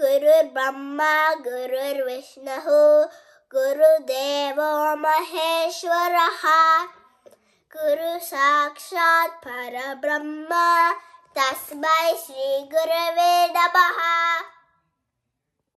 गुरुर्ब्रह्मा गुरुर्विष्णुः गुरुदेवो महेश्वरः गुरुसाक्षात् परब्रह्म तस्मै श्रीगुरवे नमः